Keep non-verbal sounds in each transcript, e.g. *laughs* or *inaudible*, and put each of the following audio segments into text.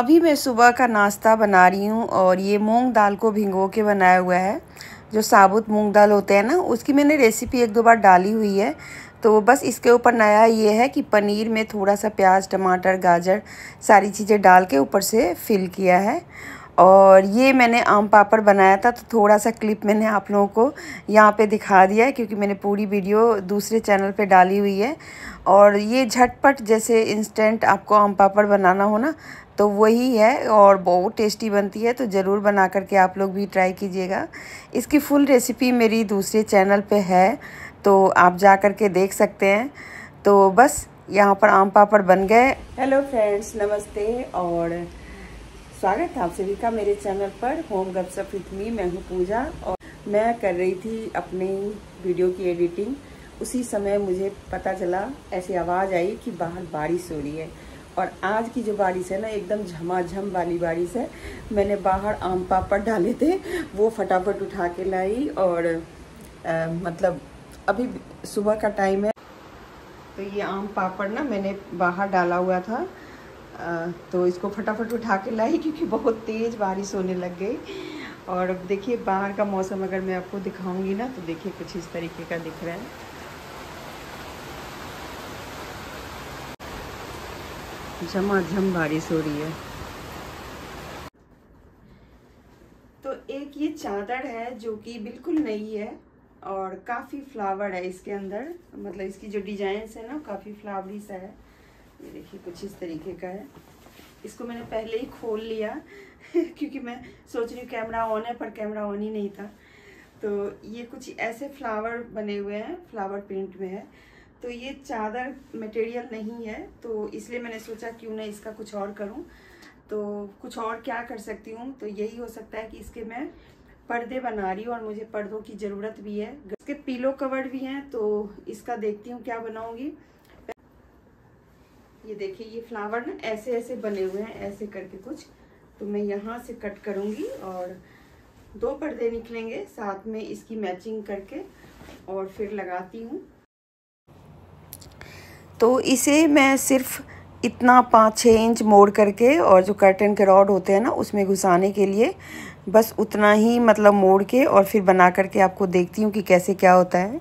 अभी मैं सुबह का नाश्ता बना रही हूँ और ये मूंग दाल को भिंगो के बनाया हुआ है जो साबुत मूंग दाल होते हैं ना उसकी मैंने रेसिपी एक दो बार डाली हुई है तो बस इसके ऊपर नया ये है कि पनीर में थोड़ा सा प्याज टमाटर गाजर सारी चीज़ें डाल के ऊपर से फिल किया है और ये मैंने आम पापड़ बनाया था तो थोड़ा सा क्लिप मैंने आप लोगों को यहाँ पे दिखा दिया है क्योंकि मैंने पूरी वीडियो दूसरे चैनल पे डाली हुई है और ये झटपट जैसे इंस्टेंट आपको आम पापड़ बनाना हो ना तो वही है और बहुत टेस्टी बनती है तो ज़रूर बना करके आप लोग भी ट्राई कीजिएगा इसकी फुल रेसिपी मेरी दूसरे चैनल पर है तो आप जा कर के देख सकते हैं तो बस यहाँ पर आम पापड़ बन गए हेलो फ्रेंड्स नमस्ते और स्वागत है आप सभी का मेरे चैनल पर होम गपशप विथ मी मैं हूँ पूजा और मैं कर रही थी अपनी वीडियो की एडिटिंग उसी समय मुझे पता चला ऐसी आवाज़ आई कि बाहर बारिश हो रही है और आज की जो बारिश है ना एकदम झमाझम वाली बारिश है मैंने बाहर आम पापड़ डाले थे वो फटाफट उठा के लाई और आ, मतलब अभी सुबह का टाइम है तो ये आम पापड़ ना मैंने बाहर डाला हुआ था तो इसको फटाफट उठा के लाई क्योंकि बहुत तेज़ बारिश होने लग गई और अब देखिए बाहर का मौसम अगर मैं आपको दिखाऊंगी ना तो देखिए कुछ इस तरीके का दिख रहा है झमाझम बारिश हो रही है तो एक ये चादर है जो कि बिल्कुल नई है और काफ़ी फ्लावर है इसके अंदर मतलब इसकी जो डिजाइन है ना काफ़ी फ्लावरी सा है ये देखिए कुछ इस तरीके का है इसको मैंने पहले ही खोल लिया *laughs* क्योंकि मैं सोच रही हूँ कैमरा ऑन है पर कैमरा ऑन ही नहीं था तो ये कुछ ऐसे फ्लावर बने हुए हैं फ्लावर प्रिंट में है तो ये चादर मटेरियल नहीं है तो इसलिए मैंने सोचा क्यों ना इसका कुछ और करूँ तो कुछ और क्या कर सकती हूँ तो यही हो सकता है कि इसके मैं पर्दे बना रही हूँ और मुझे पर्दों की ज़रूरत भी है इसके पीलो कवर भी हैं तो इसका देखती हूँ क्या बनाऊँगी ये देखिए ये फ्लावर ना ऐसे ऐसे बने हुए हैं ऐसे करके कुछ तो मैं यहाँ से कट करूँगी और दो पर्दे निकलेंगे साथ में इसकी मैचिंग करके और फिर लगाती हूँ तो इसे मैं सिर्फ़ इतना पाँच छः इंच मोड़ करके और जो कर्टन के रॉड होते हैं ना उसमें घुसाने के लिए बस उतना ही मतलब मोड़ के और फिर बना करके आपको देखती हूँ कि कैसे क्या होता है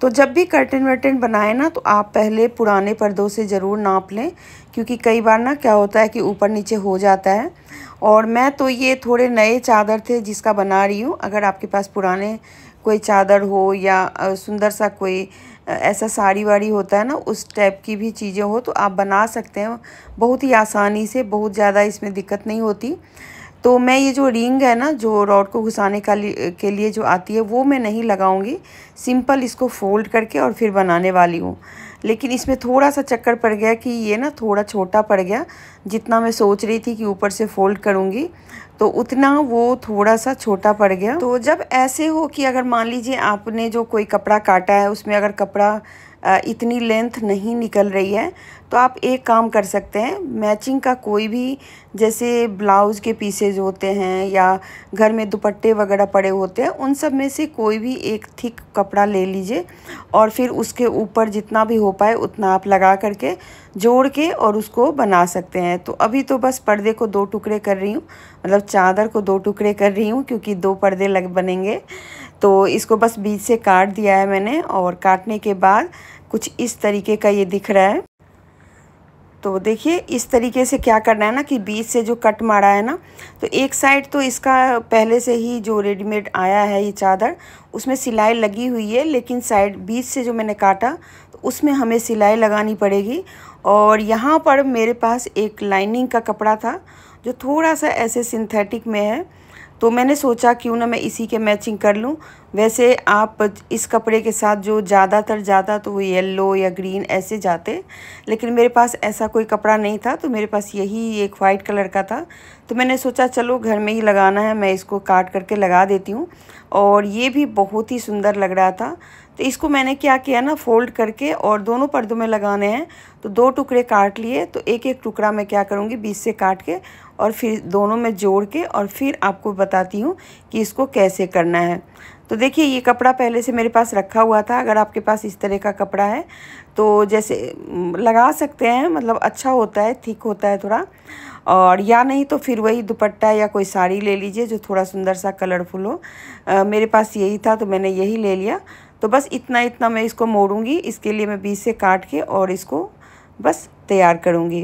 तो जब भी कर्टन वर्टन बनाएं ना तो आप पहले पुराने पर्दों से ज़रूर नाप लें क्योंकि कई बार ना क्या होता है कि ऊपर नीचे हो जाता है और मैं तो ये थोड़े नए चादर थे जिसका बना रही हूँ अगर आपके पास पुराने कोई चादर हो या सुंदर सा कोई ऐसा साड़ी वाड़ी होता है ना उस टाइप की भी चीज़ें हो तो आप बना सकते हैं बहुत ही आसानी से बहुत ज़्यादा इसमें दिक्कत नहीं होती तो मैं ये जो रिंग है ना जो रॉड को घुसाने का के लिए जो आती है वो मैं नहीं लगाऊंगी सिंपल इसको फोल्ड करके और फिर बनाने वाली हूँ लेकिन इसमें थोड़ा सा चक्कर पड़ गया कि ये ना थोड़ा छोटा पड़ गया जितना मैं सोच रही थी कि ऊपर से फोल्ड करूँगी तो उतना वो थोड़ा सा छोटा पड़ गया तो जब ऐसे हो कि अगर मान लीजिए आपने जो कोई कपड़ा काटा है उसमें अगर कपड़ा इतनी लेंथ नहीं निकल रही है तो आप एक काम कर सकते हैं मैचिंग का कोई भी जैसे ब्लाउज़ के पीसेज होते हैं या घर में दुपट्टे वगैरह पड़े होते हैं उन सब में से कोई भी एक थिक कपड़ा ले लीजिए और फिर उसके ऊपर जितना भी हो पाए उतना आप लगा करके जोड़ के और उसको बना सकते हैं तो अभी तो बस पर्दे को दो टुकड़े कर रही हूँ मतलब चादर को दो टुकड़े कर रही हूँ क्योंकि दो पर्दे लग बनेंगे तो इसको बस बीच से काट दिया है मैंने और काटने के बाद कुछ इस तरीके का ये दिख रहा है तो देखिए इस तरीके से क्या करना है ना कि बीच से जो कट मारा है ना तो एक साइड तो इसका पहले से ही जो रेडीमेड आया है ये चादर उसमें सिलाई लगी हुई है लेकिन साइड बीच से जो मैंने काटा तो उसमें हमें सिलाई लगानी पड़ेगी और यहाँ पर मेरे पास एक लाइनिंग का कपड़ा था जो थोड़ा सा ऐसे सिंथेटिक में है तो मैंने सोचा क्यों ना मैं इसी के मैचिंग कर लूँ वैसे आप इस कपड़े के साथ जो ज़्यादातर ज़्यादा तो वो येल्लो या ग्रीन ऐसे जाते लेकिन मेरे पास ऐसा कोई कपड़ा नहीं था तो मेरे पास यही एक वाइट कलर का था तो मैंने सोचा चलो घर में ही लगाना है मैं इसको काट करके लगा देती हूँ और ये भी बहुत ही सुंदर लग रहा था तो इसको मैंने क्या किया ना फोल्ड करके और दोनों पर्दों में लगाने हैं तो दो टुकड़े काट लिए तो एक एक टुकड़ा मैं क्या करूँगी बीच से काट के और फिर दोनों में जोड़ के और फिर आपको बताती हूँ कि इसको कैसे करना है तो देखिए ये कपड़ा पहले से मेरे पास रखा हुआ था अगर आपके पास इस तरह का कपड़ा है तो जैसे लगा सकते हैं मतलब अच्छा होता है ठीक होता है थोड़ा और या नहीं तो फिर वही दुपट्टा या कोई साड़ी ले लीजिए जो थोड़ा सुंदर सा कलरफुल हो आ, मेरे पास यही था तो मैंने यही ले लिया तो बस इतना इतना मैं इसको मोड़ूँगी इसके लिए मैं बीच से काट के और इसको बस तैयार करूँगी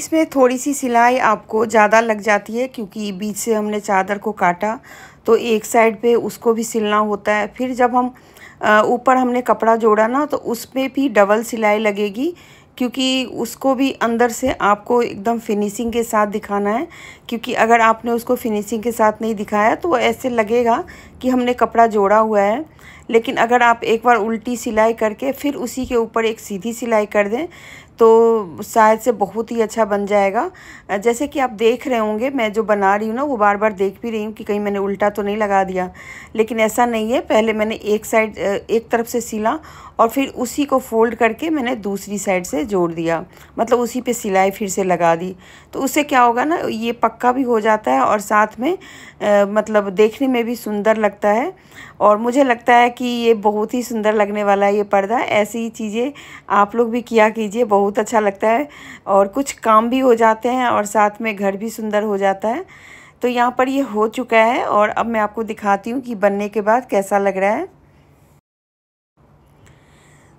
इसमें थोड़ी सी सिलाई आपको ज़्यादा लग जाती है क्योंकि बीच से हमने चादर को काटा तो एक साइड पे उसको भी सिलना होता है फिर जब हम ऊपर हमने कपड़ा जोड़ा ना तो उसमें भी डबल सिलाई लगेगी क्योंकि उसको भी अंदर से आपको एकदम फिनिशिंग के साथ दिखाना है क्योंकि अगर आपने उसको फिनिशिंग के साथ नहीं दिखाया तो ऐसे लगेगा कि हमने कपड़ा जोड़ा हुआ है लेकिन अगर आप एक बार उल्टी सिलाई करके फिर उसी के ऊपर एक सीधी सिलाई कर दें तो शायद से बहुत ही अच्छा बन जाएगा जैसे कि आप देख रहे होंगे मैं जो बना रही हूँ ना वो बार बार देख भी रही हूँ कि कहीं मैंने उल्टा तो नहीं लगा दिया लेकिन ऐसा नहीं है पहले मैंने एक साइड एक तरफ से सिला और फिर उसी को फोल्ड करके मैंने दूसरी साइड से जोड़ दिया मतलब उसी पे सिलाई फिर से लगा दी तो उससे क्या होगा ना ये पक्का भी हो जाता है और साथ में आ, मतलब देखने में भी सुंदर लगता है और मुझे लगता है कि ये बहुत ही सुंदर लगने वाला है ये पर्दा ऐसी ही चीज़ें आप लोग भी किया कीजिए बहुत बहुत अच्छा लगता है और कुछ काम भी हो जाते हैं और साथ में घर भी सुंदर हो जाता है तो यहाँ पर ये हो चुका है और अब मैं आपको दिखाती हूँ कि बनने के बाद कैसा लग रहा है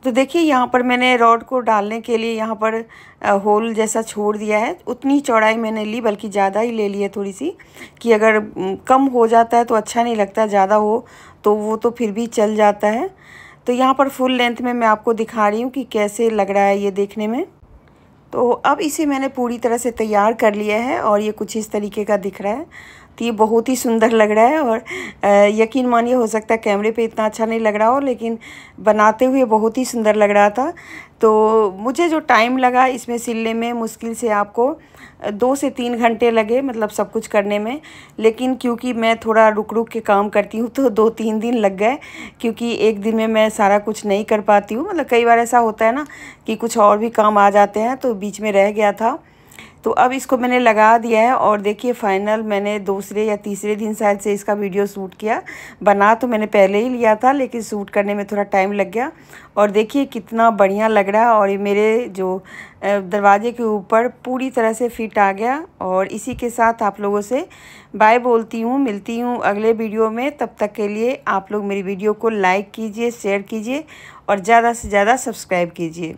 तो देखिए यहाँ पर मैंने रॉड को डालने के लिए यहाँ पर होल जैसा छोड़ दिया है उतनी चौड़ाई मैंने ली बल्कि ज़्यादा ही ले ली है थोड़ी सी कि अगर कम हो जाता है तो अच्छा नहीं लगता ज़्यादा हो तो वो तो फिर भी चल जाता है तो यहाँ पर फुल लेंथ में मैं आपको दिखा रही हूँ कि कैसे लग रहा है ये देखने में तो अब इसे मैंने पूरी तरह से तैयार कर लिया है और ये कुछ इस तरीके का दिख रहा है तो ये बहुत ही सुंदर लग रहा है और यकीन मानिए हो सकता है कैमरे पे इतना अच्छा नहीं लग रहा हो लेकिन बनाते हुए बहुत ही सुंदर लग रहा था तो मुझे जो टाइम लगा इसमें सिलने में मुश्किल से आपको दो से तीन घंटे लगे मतलब सब कुछ करने में लेकिन क्योंकि मैं थोड़ा रुक रुक के काम करती हूँ तो दो तीन दिन लग गए क्योंकि एक दिन में मैं सारा कुछ नहीं कर पाती हूँ मतलब कई बार ऐसा होता है ना कि कुछ और भी काम आ जाते हैं तो बीच में रह गया था तो अब इसको मैंने लगा दिया है और देखिए फाइनल मैंने दूसरे या तीसरे दिन शायद से इसका वीडियो शूट किया बना तो मैंने पहले ही लिया था लेकिन शूट करने में थोड़ा टाइम लग गया और देखिए कितना बढ़िया लग रहा है और ये मेरे जो दरवाजे के ऊपर पूरी तरह से फिट आ गया और इसी के साथ आप लोगों से बाय बोलती हूँ मिलती हूँ अगले वीडियो में तब तक के लिए आप लोग मेरी वीडियो को लाइक कीजिए शेयर कीजिए और ज़्यादा से ज़्यादा सब्सक्राइब कीजिए